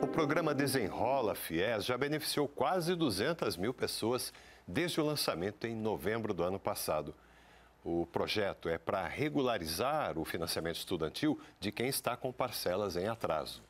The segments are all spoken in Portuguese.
O programa Desenrola FIES já beneficiou quase 200 mil pessoas desde o lançamento em novembro do ano passado. O projeto é para regularizar o financiamento estudantil de quem está com parcelas em atraso.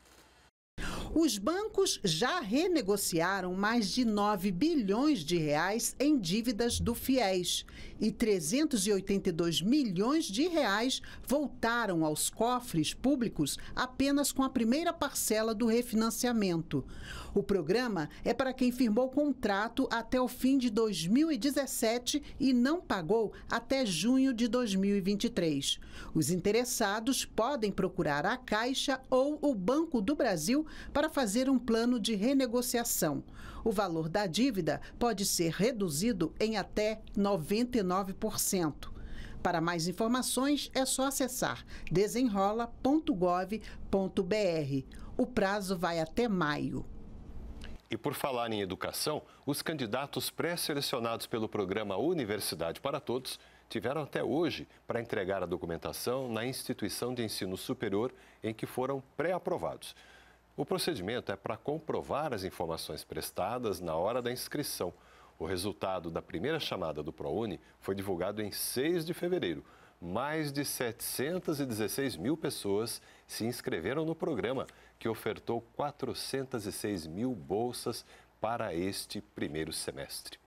Os bancos já renegociaram mais de 9 bilhões de reais em dívidas do FIES e 382 milhões de reais voltaram aos cofres públicos apenas com a primeira parcela do refinanciamento. O programa é para quem firmou contrato até o fim de 2017 e não pagou até junho de 2023. Os interessados podem procurar a Caixa ou o Banco do Brasil para para fazer um plano de renegociação. O valor da dívida pode ser reduzido em até 99%. Para mais informações, é só acessar desenrola.gov.br. O prazo vai até maio. E por falar em educação, os candidatos pré-selecionados pelo programa Universidade para Todos tiveram até hoje para entregar a documentação na instituição de ensino superior em que foram pré-aprovados. O procedimento é para comprovar as informações prestadas na hora da inscrição. O resultado da primeira chamada do ProUni foi divulgado em 6 de fevereiro. Mais de 716 mil pessoas se inscreveram no programa, que ofertou 406 mil bolsas para este primeiro semestre.